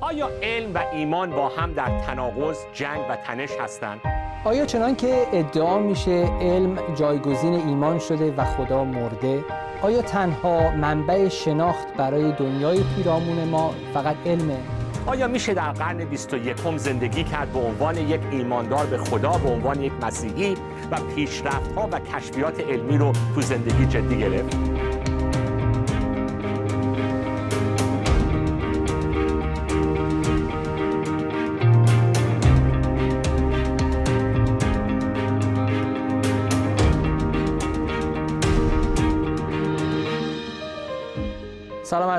آیا علم و ایمان با هم در تناقض جنگ و تنش هستند؟ آیا چنان که ادعا میشه علم جایگزین ایمان شده و خدا مرده؟ آیا تنها منبع شناخت برای دنیای پیرامون ما فقط علمه؟ آیا میشه در قرن 21 زندگی کرد به عنوان یک ایماندار به خدا به عنوان یک مسیحی و پیشرفت و کشفیات علمی رو تو زندگی جدی گرفت؟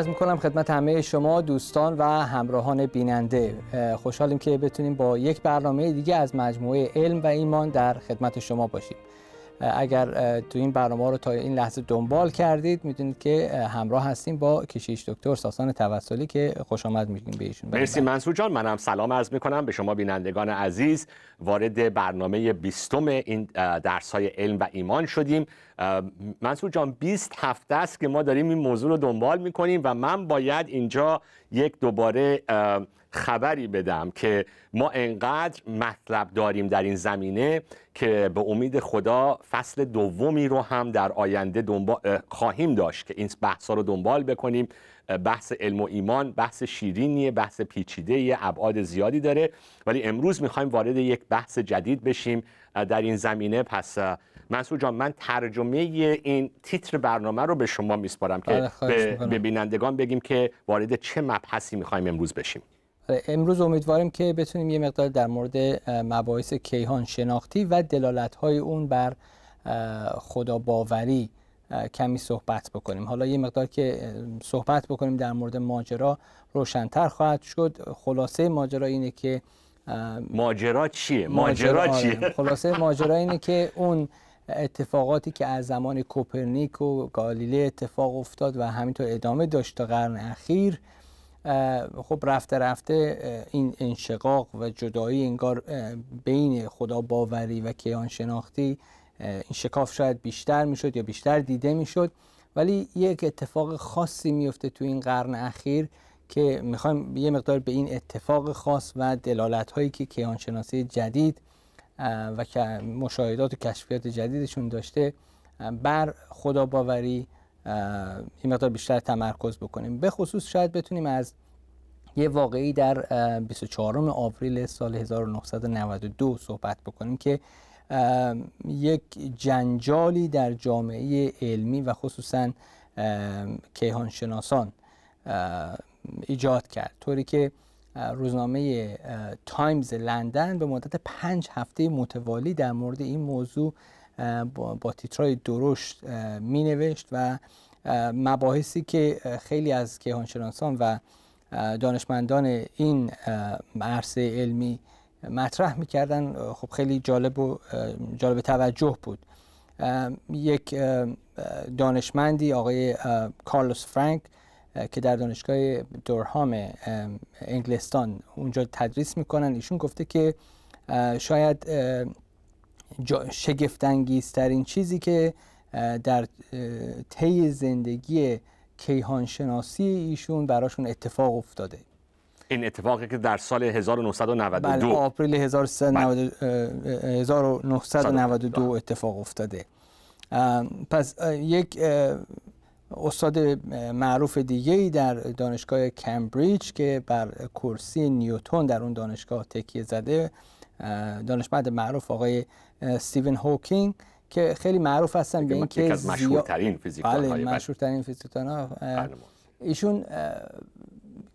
میکنم خدمت همه شما دوستان و همراهان بیننده خوشحالیم که بتونیم با یک برنامه دیگه از مجموعه علم و ایمان در خدمت شما باشیم اگر تو این برنامه رو تا این لحظه دنبال کردید میدونید که همراه هستیم با کشیش دکتر ساسان توسلی که خوش آمد میگیم به ایشون مرسی منصور جان منم سلام عرض میکنم به شما بینندگان عزیز وارد برنامه بیستم این درس های علم و ایمان شدیم منصور جان 20 هفته است که ما داریم این موضوع رو دنبال میکنیم و من باید اینجا یک دوباره خبری بدم که ما انقدر مطلب داریم در این زمینه که به امید خدا فصل دومی رو هم در آینده دنبال خواهیم داشت که این بحث رو دنبال بکنیم بحث علم و ایمان بحث شیرینیه بحث پیچیده ابعاد زیادی داره ولی امروز میخوایم وارد یک بحث جدید بشیم در این زمینه پس منصور جان من ترجمه این تیتر برنامه رو به شما میسپارم که بله، به بینندگان بگیم که وارد چه مبحثی میخوایم امروز بشیم امروز امیدواریم که بتونیم یه مقدار در مورد مباحث کیهان شناختی و دلالت های اون بر خدا باوری کمی صحبت بکنیم حالا یه مقدار که صحبت بکنیم در مورد ماجرا روشنتر خواهد شد خلاصه ماجرا اینه که ماجرا چیه ماجرا, آره. چیه خلاصه ماجرا اینه که اون اتفاقاتی که از زمان کوپرنیک و گالیله اتفاق افتاد و همینطور ادامه داشت تا قرن اخیر خب رفته رفته این انشقاق و جدایی انگار بین خدا باوری و کیان شناختی این شکاف شاید بیشتر میشد یا بیشتر دیده میشد ولی یک اتفاق خاصی میفته تو این قرن اخیر که میخوایم یه مقدار به این اتفاق خاص و دلالت هایی که کیان شناسی جدید و مشاهدات و کشفیات جدیدشون داشته بر خدا باوری یه مقدار بیشتر تمرکز بکنیم به خصوص شاید بتونیم از یه واقعی در 24 آوریل سال 1992 صحبت بکنیم که یک جنجالی در جامعه علمی و خصوصا کیهانشناسان ایجاد کرد طوری که روزنامه تایمز لندن به مدت پنج هفته متوالی در مورد این موضوع با, تیترهای درشت مینوشت و مباحثی که خیلی از کیهانشناسان و دانشمندان این عرصه علمی مطرح میکردن خب خیلی جالب و جالب توجه بود یک دانشمندی آقای کارلوس فرانک که در دانشگاه دورهام انگلستان اونجا تدریس میکنن ایشون گفته که شاید شگفتانگیزترین چیزی که در طی زندگی کیهانشناسی ایشون براشون اتفاق افتاده این اتفاقی که در سال 1992 بله آپریل 1992 بله. اتفاق افتاده پس یک استاد معروف دیگه ای در دانشگاه کمبریج که بر کرسی نیوتون در اون دانشگاه تکیه زده دانشمند معروف آقای استیون هوکینگ که خیلی معروف هستن به اینکه از مشهورترین فیزیکدان‌های بله مشهورترین فیزیکدان بله. ایشون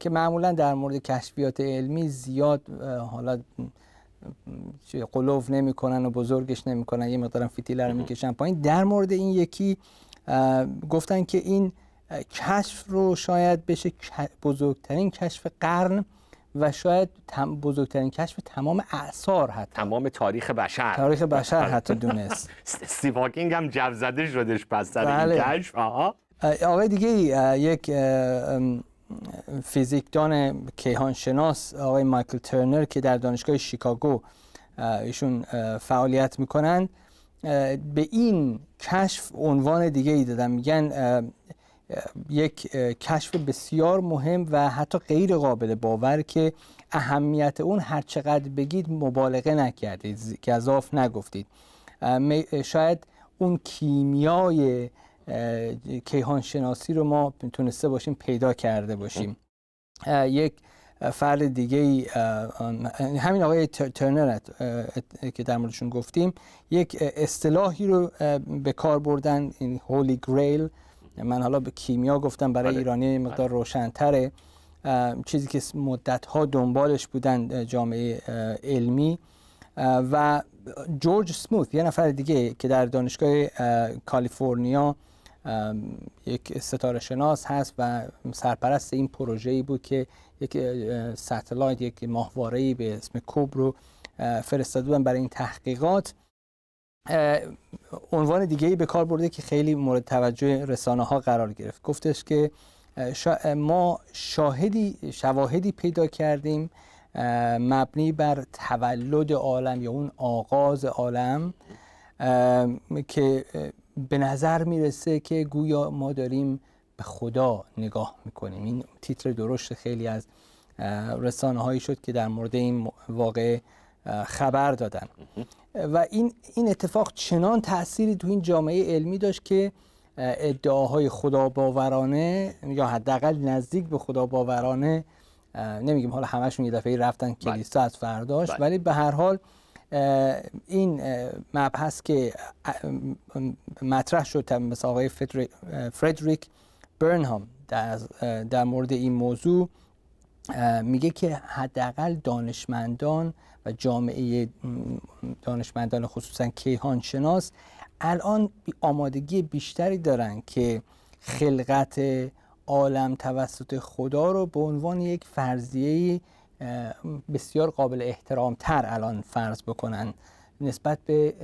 که معمولا در مورد کشفیات علمی زیاد حالا قلوف نمی‌کنن و بزرگش نمی‌کنن یه مقدارم فتیله رو میکشن پایین در مورد این یکی گفتن که این کشف رو شاید بشه بزرگترین کشف قرن و شاید بزرگترین کشف تمام اعثار حتی تمام تاریخ بشر تاریخ بشر بله. حتی دونست سیواکینگ هم جوزده شدش پس در این بله. کشف آقای دیگه یک فیزیکدان کیهانشناس آقای مایکل ترنر که در دانشگاه شیکاگو ایشون فعالیت میکنند به این کشف عنوان دیگه ای دادن میگن یک کشف بسیار مهم و حتی غیر قابل باور که اهمیت اون هر چقدر بگید مبالغه نکردید گذاف نگفتید شاید اون کیمیای کیهان شناسی رو ما تونسته باشیم پیدا کرده باشیم یک فرد دیگه همین آقای ترنر که در موردشون گفتیم یک اصطلاحی رو به کار بردن این هولی گریل یعنی من حالا به کیمیا گفتم برای بله. ایرانی بله. مقدار روشنتره چیزی که مدت ها دنبالش بودند جامعه علمی و جورج سموث یه نفر دیگه که در دانشگاه کالیفرنیا یک ستاره شناس هست و سرپرست این پروژه ای بود که یک ساتلایت یک ماهواره به اسم کوب رو فرستاده بودن برای این تحقیقات عنوان دیگه ای به کار برده که خیلی مورد توجه رسانه ها قرار گرفت گفتش که ما شواهدی پیدا کردیم مبنی بر تولد عالم یا اون آغاز عالم که به نظر میرسه که گویا ما داریم به خدا نگاه میکنیم این تیتر درشت خیلی از رسانه هایی شد که در مورد این واقعه خبر دادن و این این اتفاق چنان تأثیری تو این جامعه علمی داشت که ادعاهای باورانه یا حداقل نزدیک به خدا باورانه نمیگیم حالا همشون یه دفعه رفتن بله. کلیسا از فرداش بله. ولی به هر حال این مبحث که مطرح شد مثل آقای فردریک برنهام در مورد این موضوع میگه که حداقل دانشمندان و جامعه دانشمندان خصوصا کیهانشناس شناس الان آمادگی بیشتری دارن که خلقت عالم توسط خدا رو به عنوان یک فرضیه بسیار قابل احترام تر الان فرض بکنن نسبت به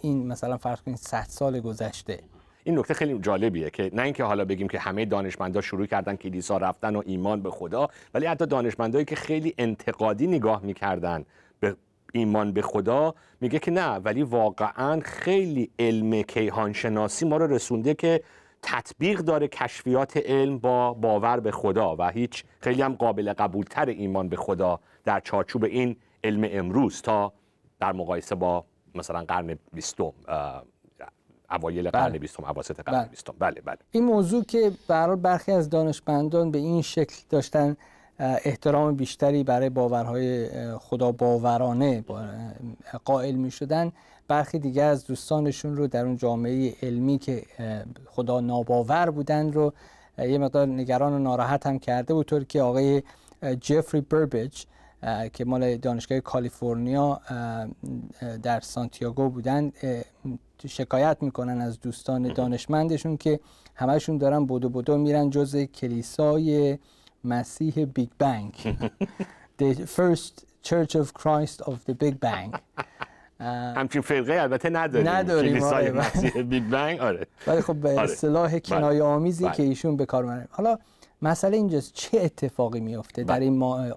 این مثلا فرض کنید 100 سال گذشته این نکته خیلی جالبیه که نه اینکه حالا بگیم که همه دانشمندا شروع کردن کلیسا رفتن و ایمان به خدا ولی حتی دانشمندایی که خیلی انتقادی نگاه میکردن به ایمان به خدا میگه که نه ولی واقعا خیلی علم کیهانشناسی ما رو رسونده که تطبیق داره کشفیات علم با باور به خدا و هیچ خیلی هم قابل قبولتر ایمان به خدا در چارچوب این علم امروز تا در مقایسه با مثلا قرن بیستم اوایل بله. قرن اواسط قرن 20 بله. بله بله این موضوع که برای برخی از دانشمندان به این شکل داشتن احترام بیشتری برای باورهای خدا باورانه قائل می شدن برخی دیگر از دوستانشون رو در اون جامعه علمی که خدا ناباور بودن رو یه مقدار نگران و ناراحت هم کرده بود طوری که آقای جفری بربیج که مال دانشگاه کالیفرنیا در سانتیاگو بودند شکایت میکنن از دوستان دانشمندشون که همشون دارن بودو بودو میرن جز کلیسای مسیح بیگ بنگ The first church of Christ of the Big Bang همچین فرقه البته نداریم کلیسای آره، مسیح بله. بیگ بنگ آره ولی خب به آره. اصطلاح بله. کنایه آمیزی بله. که ایشون به کار حالا مسئله اینجاست چه اتفاقی میافته در این ماه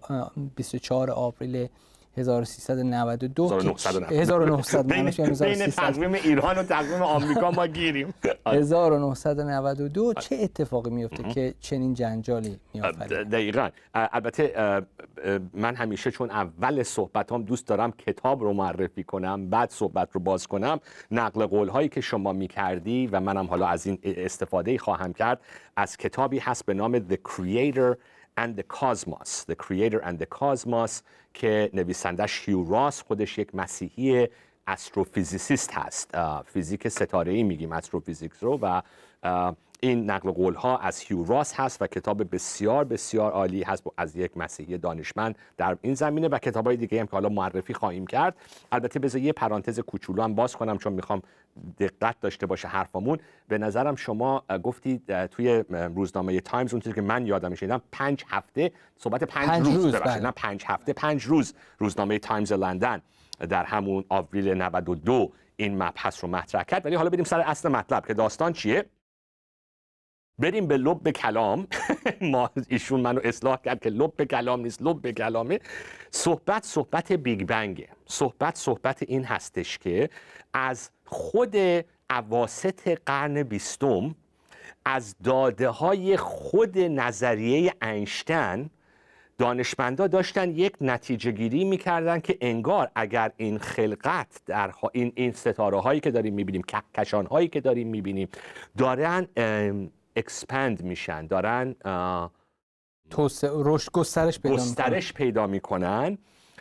24 آوریل 1392 1992 بین یعنی تقویم ایران و تقویم آمریکا ما گیریم 1992 چه اتفاقی میفته که چنین جنجالی میافته دقیقا البته من همیشه چون اول صحبتام دوست دارم کتاب رو معرفی کنم بعد صحبت رو باز کنم نقل قول هایی که شما میکردی و منم حالا از این استفاده خواهم کرد از کتابی هست به نام The Creator and the Cosmos The Creator and the Cosmos که نویسنده هیو راس خودش یک مسیحی استروفیزیسیست هست فیزیک ستاره ای میگیم استروفیزیک رو و این نقل قول ها از راس هست و کتاب بسیار بسیار عالی هست از یک مسیحی دانشمند در این زمینه و کتاب های دیگه هم که حالا معرفی خواهیم کرد البته بذار یه پرانتز کوچولو هم باز کنم چون میخوام دقت داشته باشه حرفامون به نظرم شما گفتی توی روزنامه تایمز اون که من یادم شنیدم پنج هفته صحبت پنج, روز, روز بله. نه پنج هفته پنج روز روزنامه تایمز لندن در همون آوریل 92 این مبحث رو مطرح کرد ولی حالا بریم سر اصل مطلب که داستان چیه بریم به لب کلام ما ایشون منو اصلاح کرد که لب کلام نیست لب کلامه صحبت صحبت بیگ بنگه صحبت صحبت این هستش که از خود عواست قرن بیستم از داده های خود نظریه انشتن دانشمندا داشتن یک نتیجه گیری میکردن که انگار اگر این خلقت در این این ستاره هایی که داریم میبینیم کهکشان هایی که داریم میبینیم دارن اکسپند میشن دارن توسعه رشد گسترش پیدا گسترش پیدا میکنن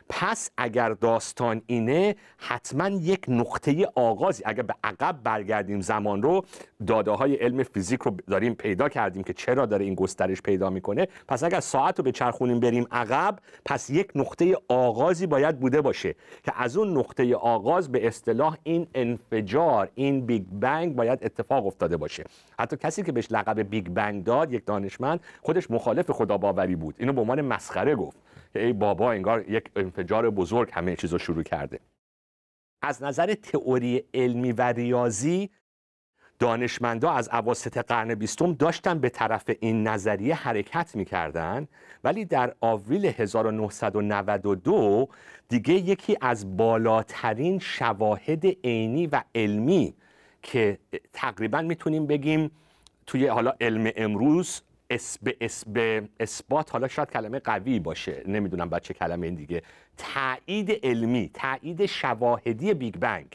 پس اگر داستان اینه حتما یک نقطه آغازی اگر به عقب برگردیم زمان رو داده های علم فیزیک رو داریم پیدا کردیم که چرا داره این گسترش پیدا میکنه پس اگر ساعت رو به چرخونیم بریم عقب پس یک نقطه آغازی باید بوده باشه که از اون نقطه آغاز به اصطلاح این انفجار این بیگ بنگ باید اتفاق افتاده باشه حتی کسی که بهش لقب بیگ بنگ داد یک دانشمند خودش مخالف خدا باوری بود اینو به عنوان مسخره گفت که ای بابا انگار یک انفجار بزرگ همه چیز رو شروع کرده از نظر تئوری علمی و ریاضی دانشمندا از اواسط قرن بیستم داشتن به طرف این نظریه حرکت میکردن ولی در آوریل 1992 دیگه یکی از بالاترین شواهد عینی و علمی که تقریبا میتونیم بگیم توی حالا علم امروز اسب اسب اثبات حالا شاید کلمه قوی باشه نمیدونم بچه کلمه این دیگه تایید علمی تایید شواهدی بیگ بنگ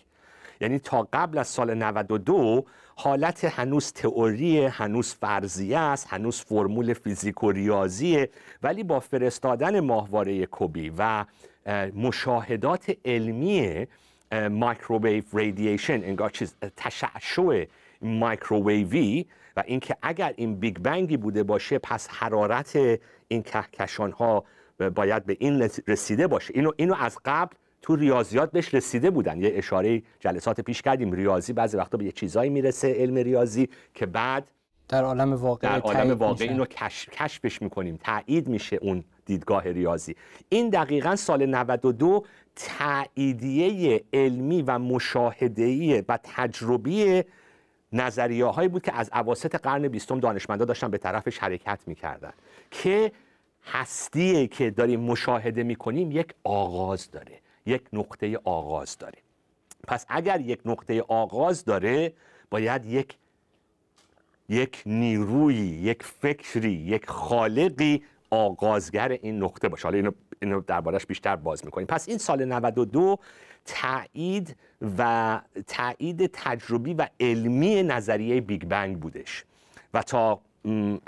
یعنی تا قبل از سال 92 حالت هنوز تئوری هنوز فرضیه است هنوز فرمول فیزیک و ریاضیه ولی با فرستادن ماهواره کوبی و مشاهدات علمی مایکروویو رادییشن انگار چیز تشعشع مایکروویوی و اینکه اگر این بیگ بنگی بوده باشه پس حرارت این کهکشان ها باید به این رسیده باشه اینو از قبل تو ریاضیات بهش رسیده بودن یه اشاره جلسات پیش کردیم ریاضی بعضی وقتا به یه چیزایی میرسه علم ریاضی که بعد در عالم واقعی در عالم کشفش میکنیم تایید میشه اون دیدگاه ریاضی این دقیقا سال 92 تاییدیه علمی و مشاهدهی و تجربی نظریه هایی بود که از عواست قرن بیستم دانشمندا داشتن به طرفش حرکت میکردن که هستی که داریم مشاهده میکنیم یک آغاز داره یک نقطه آغاز داره پس اگر یک نقطه آغاز داره باید یک یک نیروی یک فکری یک خالقی آغازگر این نقطه باشه حالا اینو, اینو دربارش بیشتر باز میکنیم پس این سال 92 تایید و تایید تجربی و علمی نظریه بیگ بنگ بودش و تا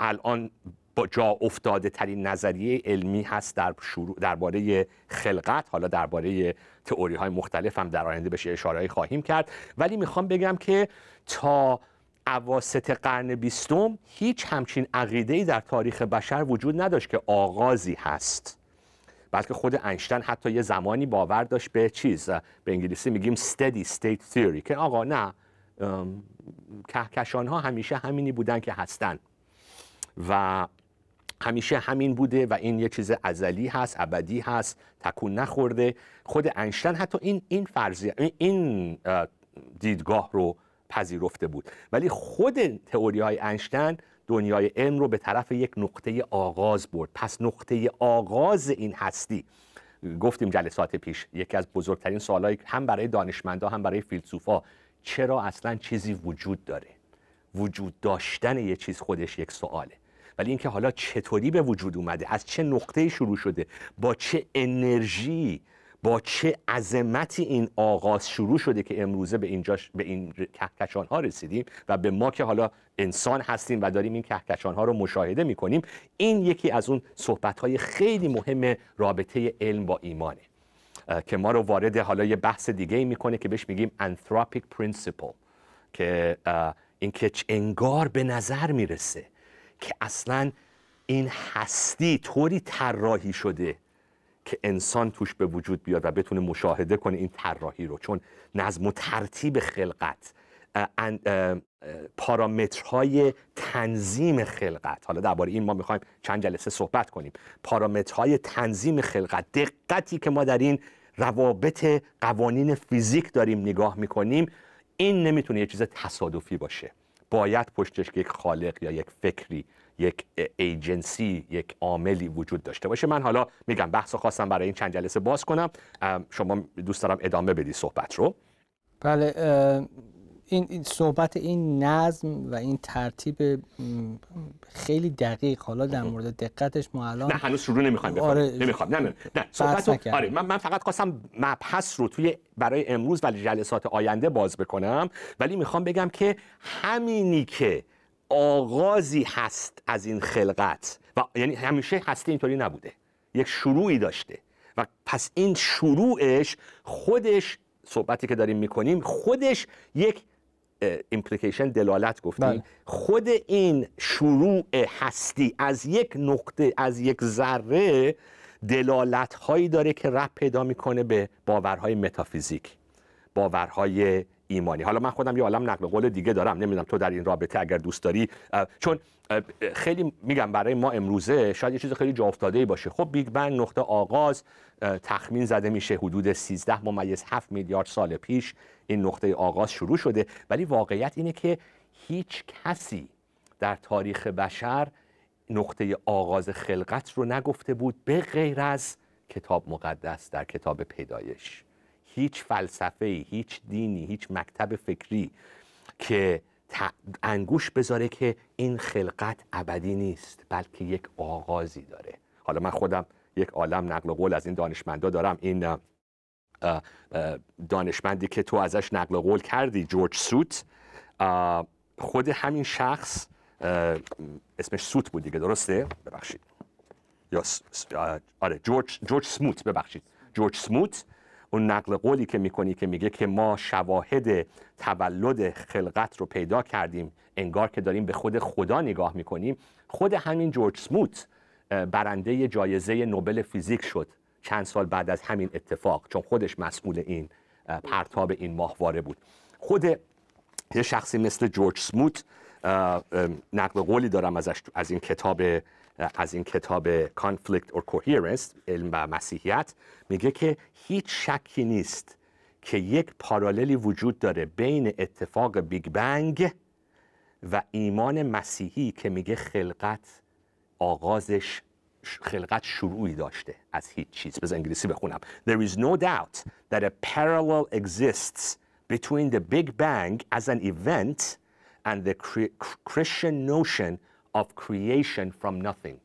الان با جا افتاده ترین نظریه علمی هست در شروع درباره خلقت حالا درباره تئوری های مختلف هم در آینده بشه اشاره خواهیم کرد ولی میخوام بگم که تا اواسط قرن بیستم هیچ همچین عقیده‌ای در تاریخ بشر وجود نداشت که آغازی هست بلکه خود انشتن حتی یه زمانی باور داشت به چیز به انگلیسی میگیم steady state theory که آقا نه کهکشان ها همیشه همینی بودن که هستن و همیشه همین بوده و این یه چیز ازلی هست ابدی هست تکون نخورده خود انشتن حتی این این فرضیه این دیدگاه رو پذیرفته بود ولی خود تئوری های انشتن دنیای علم رو به طرف یک نقطه آغاز برد پس نقطه آغاز این هستی گفتیم جلسات پیش یکی از بزرگترین سوالای هم برای دانشمندا هم برای فیلسوفا چرا اصلا چیزی وجود داره وجود داشتن یه چیز خودش یک سواله ولی اینکه حالا چطوری به وجود اومده از چه نقطه شروع شده با چه انرژی با چه عظمتی این آغاز شروع شده که امروزه به اینجا به این کهکشان ها رسیدیم و به ما که حالا انسان هستیم و داریم این کهکشان ها رو مشاهده می کنیم این یکی از اون صحبت های خیلی مهم رابطه علم با ایمانه که ما رو وارد حالا یه بحث دیگه میکنه که بهش میگیم anthropic principle که این که انگار به نظر میرسه که اصلا این هستی طوری طراحی شده که انسان توش به وجود بیاد و بتونه مشاهده کنه این طراحی رو چون نظم و ترتیب خلقت پارامترهای تنظیم خلقت حالا درباره این ما میخوایم چند جلسه صحبت کنیم پارامترهای تنظیم خلقت دقتی که ما در این روابط قوانین فیزیک داریم نگاه میکنیم این نمیتونه یه چیز تصادفی باشه باید پشتش که یک خالق یا یک فکری یک ایجنسی یک عاملی وجود داشته باشه من حالا میگم بحث خواستم برای این چند جلسه باز کنم شما دوست دارم ادامه بدی صحبت رو بله این صحبت این نظم و این ترتیب خیلی دقیق حالا در مورد دقتش ما الان نه هنوز شروع نمیخوایم آره، نمیخوام نه نه نه صحبت آره من من فقط خواستم مبحث رو توی برای امروز و جلسات آینده باز بکنم ولی میخوام بگم که همینی که آغازی هست از این خلقت و یعنی همیشه هستی اینطوری نبوده یک شروعی داشته و پس این شروعش خودش صحبتی که داریم میکنیم خودش یک ایمپلیکیشن دلالت گفتیم بله. خود این شروع هستی از یک نقطه از یک ذره دلالت هایی داره که رب پیدا میکنه به باورهای متافیزیک باورهای ایمانی حالا من خودم یه عالم نقل قول دیگه دارم نمیدونم تو در این رابطه اگر دوست داری چون خیلی میگم برای ما امروزه شاید یه چیز خیلی جا افتاده باشه خب بیگ بنگ نقطه آغاز تخمین زده میشه حدود 13 ممیز 7 میلیارد سال پیش این نقطه آغاز شروع شده ولی واقعیت اینه که هیچ کسی در تاریخ بشر نقطه آغاز خلقت رو نگفته بود به غیر از کتاب مقدس در کتاب پیدایش هیچ فلسفه ای هیچ دینی هیچ مکتب فکری که انگوش بذاره که این خلقت ابدی نیست بلکه یک آغازی داره حالا من خودم یک عالم نقل و قول از این دانشمندا دارم این دانشمندی که تو ازش نقل و قول کردی جورج سوت خود همین شخص اسمش سوت بود دیگه درسته ببخشید یا آره جورج جورج سموت ببخشید جورج سموت اون نقل قولی که میکنی که میگه که ما شواهد تولد خلقت رو پیدا کردیم انگار که داریم به خود خدا نگاه میکنیم خود همین جورج سموت برنده جایزه نوبل فیزیک شد چند سال بعد از همین اتفاق چون خودش مسئول این پرتاب این ماهواره بود خود یه شخصی مثل جورج سموت نقل قولی دارم ازش از این کتاب از این کتاب کانفلیکت اور کوهیرنس علم و مسیحیت میگه که هیچ شکی نیست که یک پاراللی وجود داره بین اتفاق بیگ بنگ و ایمان مسیحی که میگه خلقت آغازش خلقت شروعی داشته از هیچ چیز بذار انگلیسی بخونم There is no doubt that a parallel exists between the Big Bang as an event and the Christian notion of creation from nothing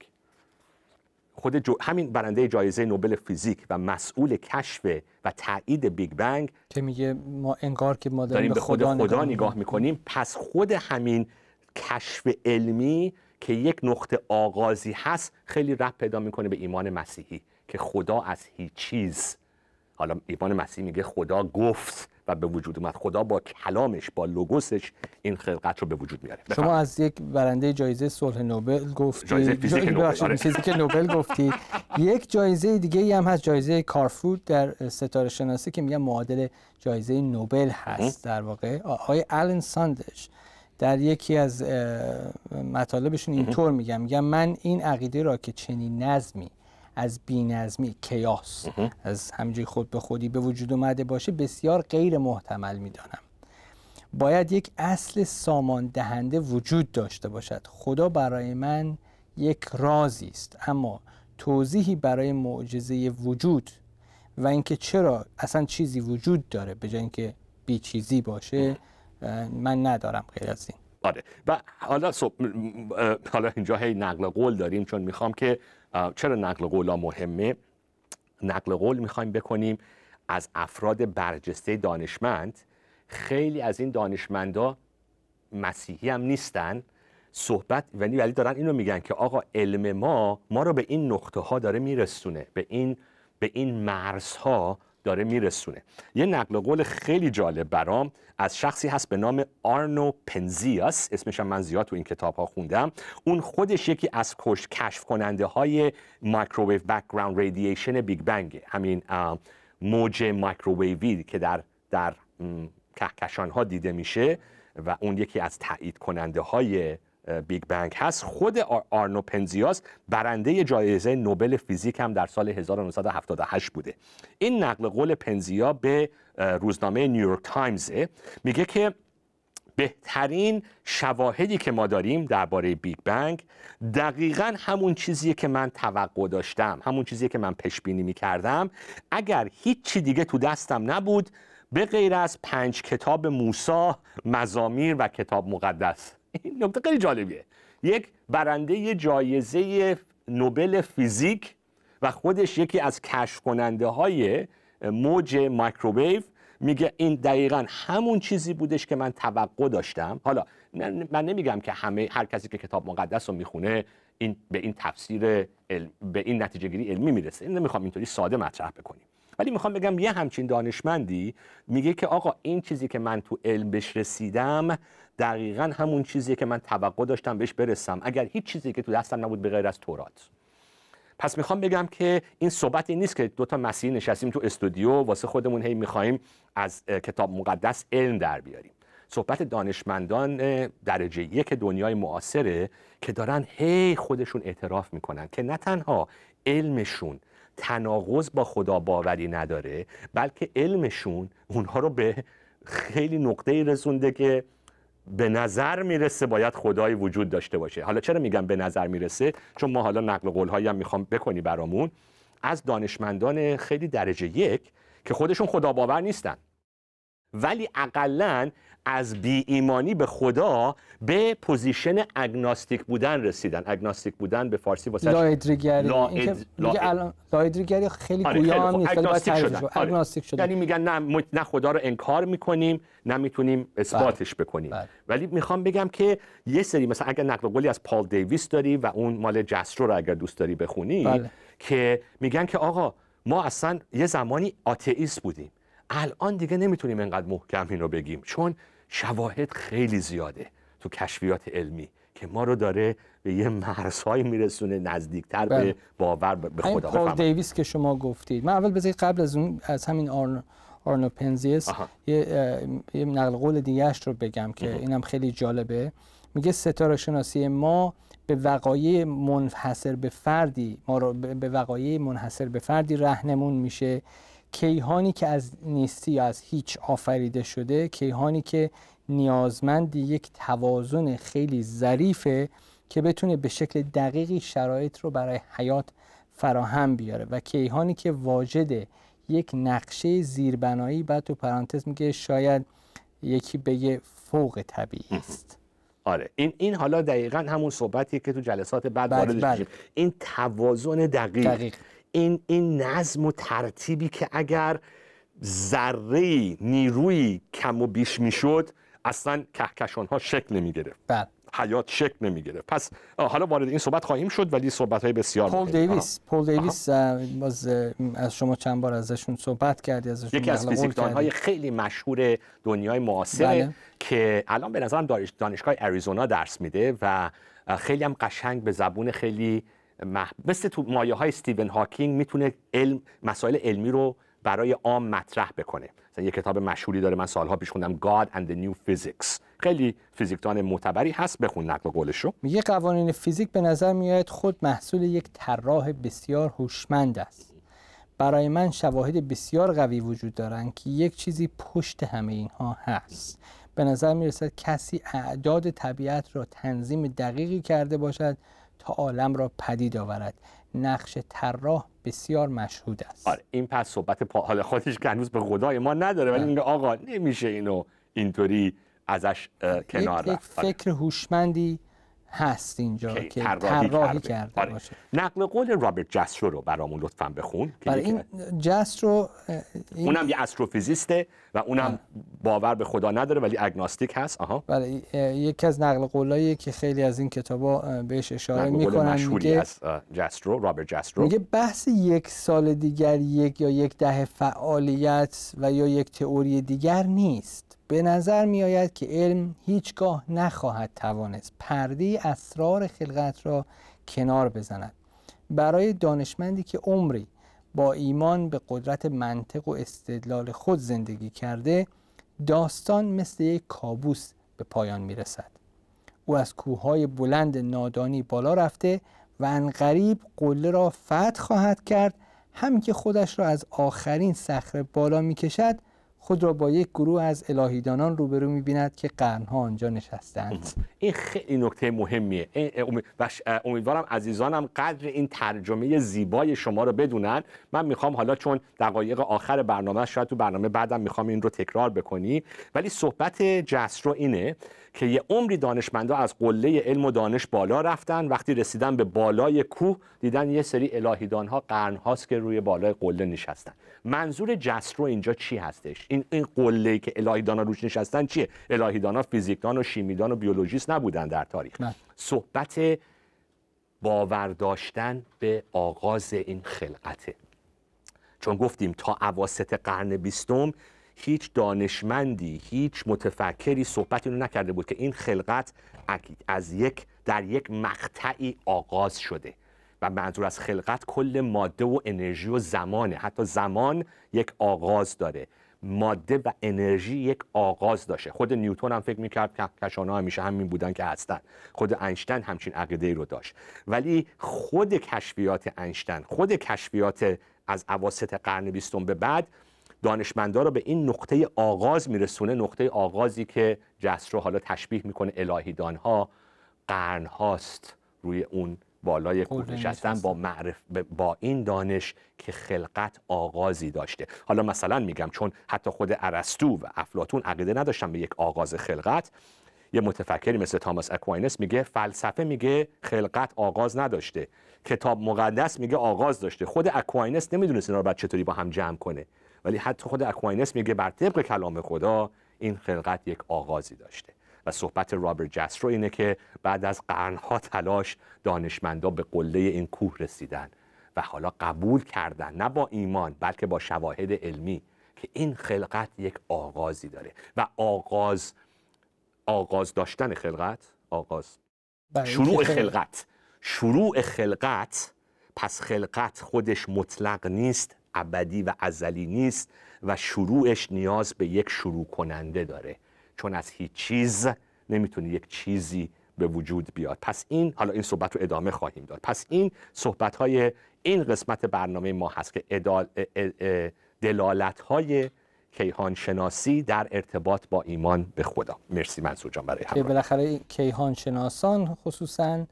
خود جو همین برنده جایزه نوبل فیزیک و مسئول کشف و تایید بیگ بنگ که میگه ما انگار که ما داریم, به خدا, خدا, نگاه میکنیم پس خود همین کشف علمی که یک نقطه آغازی هست خیلی رب پیدا میکنه به ایمان مسیحی که خدا از هیچ چیز حالا ایمان مسیحی میگه خدا گفت و به وجود اومد خدا با کلامش با لوگوسش این خلقت رو به وجود میاره شما از یک برنده جایزه صلح نوبل گفتی جایزه فیزیک نوبل گفتی. آره. نوبل گفتی یک جایزه دیگه هم هست جایزه کارفود در ستاره شناسی که میگن معادل جایزه نوبل هست در واقع آقای آلن ساندش در یکی از مطالبشون اینطور میگم میگم من این عقیده را که چنین نظمی از بینظمی کیاس از همینجوری خود به خودی به وجود اومده باشه بسیار غیر محتمل میدانم باید یک اصل سامان دهنده وجود داشته باشد خدا برای من یک رازی است اما توضیحی برای معجزه وجود و اینکه چرا اصلا چیزی وجود داره به جای اینکه بی باشه من ندارم غیر از این آره و حالا صبح حالا اینجا هی نقل قول داریم چون میخوام که چرا نقل قول مهمه نقل قول میخوایم بکنیم از افراد برجسته دانشمند خیلی از این دانشمندا مسیحی هم نیستن صحبت ولی ولی دارن اینو میگن که آقا علم ما ما رو به این نقطه ها داره میرسونه به این به این مرزها داره میرسونه یه نقل قول خیلی جالب برام از شخصی هست به نام آرنو پنزیاس اسمش من زیاد تو این کتاب ها خوندم اون خودش یکی از کش کشف کننده های مایکروویو بکگراند رادییشن بیگ بنگ همین موج مایکروویوی که در در کهکشان ها دیده میشه و اون یکی از تایید کننده های بیگ بنگ هست خود آرنو پنزیاس برنده جایزه نوبل فیزیک هم در سال 1978 بوده این نقل قول پنزیا به روزنامه نیویورک تایمز میگه که بهترین شواهدی که ما داریم درباره بیگ بنگ دقیقا همون چیزیه که من توقع داشتم همون چیزیه که من پیش بینی میکردم اگر هیچی دیگه تو دستم نبود به غیر از پنج کتاب موسا مزامیر و کتاب مقدس این نکته خیلی جالبیه یک برنده جایزه نوبل فیزیک و خودش یکی از کشف کننده های موج مایکروویو میگه این دقیقا همون چیزی بودش که من توقع داشتم حالا من نمیگم که همه هر کسی که کتاب مقدس رو میخونه این به این تفسیر علم، به این نتیجه گیری علمی میرسه این نمیخوام اینطوری ساده مطرح بکنیم ولی میخوام بگم یه همچین دانشمندی میگه که آقا این چیزی که من تو علم بش رسیدم دقیقا همون چیزیه که من توقع داشتم بهش برسم اگر هیچ چیزی که تو دستم نبود به غیر از تورات پس میخوام بگم که این صحبت این نیست که دوتا مسیحی نشستیم تو استودیو واسه خودمون هی میخوایم از کتاب مقدس علم در بیاریم صحبت دانشمندان درجه یک دنیای معاصره که دارن هی خودشون اعتراف میکنن که نه تنها علمشون تناقض با خدا باوری نداره بلکه علمشون اونها رو به خیلی نقطه رسونده که به نظر میرسه باید خدای وجود داشته باشه حالا چرا میگم به نظر میرسه چون ما حالا نقل قول هایی هم میخوام بکنی برامون از دانشمندان خیلی درجه یک که خودشون خدا باور نیستن ولی اقلا از بی ایمانی به خدا به پوزیشن اگناستیک بودن رسیدن اگناستیک بودن به فارسی واسه لایدریگری لا لا خیلی آره گویا هم نیست آره. اگناستیک شدن. یعنی میگن نه نه خدا رو انکار میکنیم نه میتونیم اثباتش بله، بکنیم بله. ولی میخوام بگم که یه سری مثلا اگر نقل قولی از پال دیویس داری و اون مال جسرو رو اگر دوست داری بخونی بله. که میگن که آقا ما اصلا یه زمانی آتئیست بودیم الان دیگه نمیتونیم انقدر محکم اینو بگیم چون شواهد خیلی زیاده تو کشفیات علمی که ما رو داره به یه مرزهایی میرسونه نزدیکتر به بله. باور به خدا این پال دیویس که شما گفتید من اول بذارید قبل از اون از همین آرن آرنو پنزیس یه, یه نقل قول دیگهش رو بگم که اینم خیلی جالبه میگه ستاره شناسی ما به وقایع منحصر به فردی ما رو به وقایع منحصر به فردی رهنمون میشه کیهانی که از نیستی یا از هیچ آفریده شده کیهانی که نیازمند یک توازن خیلی ظریفه که بتونه به شکل دقیقی شرایط رو برای حیات فراهم بیاره و کیهانی که واجد یک نقشه زیربنایی بعد تو پرانتز میگه شاید یکی بگه فوق طبیعی است آره این این حالا دقیقا همون صحبتیه که تو جلسات بعد وارد بله. این توازن دقیق. این, این نظم و ترتیبی که اگر ذره نیروی کم و بیش میشد اصلا کهکشان ها شکل نمی گرفت بله. حیات شکل نمی پس حالا وارد این صحبت خواهیم شد ولی صحبت های بسیار پول دیویس پول دیویس باز از شما چند بار ازشون صحبت کردی ازشون یکی از فیزیکدان های خیلی مشهور دنیای معاصر بله. که الان به نظرم دانشگاه اریزونا درس میده و خیلی هم قشنگ به زبون خیلی مثل تو مایه های هاکینگ میتونه علم مسائل علمی رو برای عام مطرح بکنه مثلا یه کتاب مشهوری داره من سالها پیش خوندم God and the New Physics خیلی فیزیکدان معتبری هست بخون نقل قولش رو میگه قوانین فیزیک به نظر میاد خود محصول یک طراح بسیار هوشمند است برای من شواهد بسیار قوی وجود دارند که یک چیزی پشت همه اینها هست به نظر میرسد کسی اعداد طبیعت را تنظیم دقیقی کرده باشد تا عالم را پدید آورد نقش طراح بسیار مشهود است آره، این پس صحبت پا... حال خودش که هنوز به خدای ما نداره ولی میگه آقا نمیشه اینو اینطوری ازش کنار رفت یک آره. فکر هوشمندی هست اینجا که طراحی کرده آره. باشه نقل قول رابرت جسرو رو برامون لطفا بخون برای این جسرو اونم یه استروفیزیسته و اونم باور به خدا نداره ولی اگناستیک هست آها برای یکی از نقل قولایی که خیلی از این کتابا بهش اشاره میکنن میگه از جسترو رابرت جسترو میگه بحث یک سال دیگر یک یا یک دهه فعالیت و یا یک تئوری دیگر نیست به نظر می آید که علم هیچگاه نخواهد توانست پرده اسرار خلقت را کنار بزند برای دانشمندی که عمری با ایمان به قدرت منطق و استدلال خود زندگی کرده داستان مثل یک کابوس به پایان می رسد او از کوههای بلند نادانی بالا رفته و انقریب قله را فتح خواهد کرد هم که خودش را از آخرین صخره بالا می کشد خود را با یک گروه از الهیدانان روبرو می‌بیند که قرنها آنجا نشستند این خیلی نکته مهمیه امیدوارم عزیزانم قدر این ترجمه زیبای شما رو بدونن من میخوام حالا چون دقایق آخر برنامه شاید تو برنامه بعدم میخوام این رو تکرار بکنی ولی صحبت جسرو اینه که یه عمری دانشمندا از قله علم و دانش بالا رفتن وقتی رسیدن به بالای کوه دیدن یه سری الهیدان ها قرن هاست که روی بالای قله نشستن منظور جسرو اینجا چی هستش این این قله که الهیدان ها روش نشستن چیه الهیدان ها فیزیکدان و شیمیدان و بیولوژیست نبودن در تاریخ بله. صحبت باور داشتن به آغاز این خلقته چون گفتیم تا اواسط قرن بیستم هیچ دانشمندی هیچ متفکری صحبتی رو نکرده بود که این خلقت از یک در یک مقطعی آغاز شده و منظور از خلقت کل ماده و انرژی و زمانه حتی زمان یک آغاز داره ماده و انرژی یک آغاز داشته خود نیوتون هم فکر میکرد که کشانه همیشه همین بودن که هستن خود انشتن همچین عقیده ای رو داشت ولی خود کشفیات انشتن خود کشفیات از عواست قرن بیستم به بعد دانشمندا رو به این نقطه آغاز میرسونه نقطه آغازی که جس رو حالا تشبیه میکنه دانها قرن هاست روی اون بالای کوه نشستن با معرف با این دانش که خلقت آغازی داشته حالا مثلا میگم چون حتی خود ارسطو و افلاطون عقیده نداشتن به یک آغاز خلقت یه متفکری مثل تاماس اکواینس میگه فلسفه میگه خلقت آغاز نداشته کتاب مقدس میگه آغاز داشته خود اکواینس نمیدونست اینا رو بعد چطوری با هم جمع کنه ولی حتی خود اکواینس میگه بر طبق کلام خدا این خلقت یک آغازی داشته و صحبت رابرت جسرو اینه که بعد از قرنها تلاش دانشمندا به قله این کوه رسیدن و حالا قبول کردن نه با ایمان بلکه با شواهد علمی که این خلقت یک آغازی داره و آغاز آغاز داشتن خلقت آغاز شروع خلقت شروع خلقت پس خلقت خودش مطلق نیست ابدی و ازلی نیست و شروعش نیاز به یک شروع کننده داره چون از هیچ چیز نمیتونه یک چیزی به وجود بیاد پس این حالا این صحبت رو ادامه خواهیم داد پس این صحبت های این قسمت برنامه ما هست که ادال... دلالت های کیهان شناسی در ارتباط با ایمان به خدا مرسی منصور جان برای همراه بالاخره کیهان شناسان خصوصاً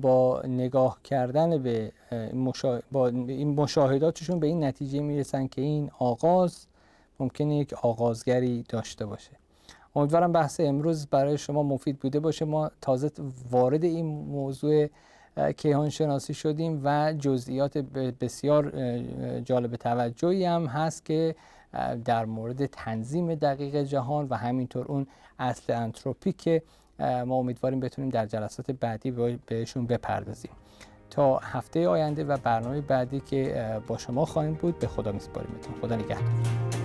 با نگاه کردن به با این مشاهداتشون به این نتیجه میرسن که این آغاز ممکنه یک آغازگری داشته باشه امیدوارم بحث امروز برای شما مفید بوده باشه ما تازه وارد این موضوع کیهان شناسی شدیم و جزئیات بسیار جالب توجهی هم هست که در مورد تنظیم دقیق جهان و همینطور اون اصل انتروپی که ما امیدواریم بتونیم در جلسات بعدی بهشون بپردازیم تا هفته آینده و برنامه بعدی که با شما خواهیم بود به خدا میسپاریمتون خدا نگهدار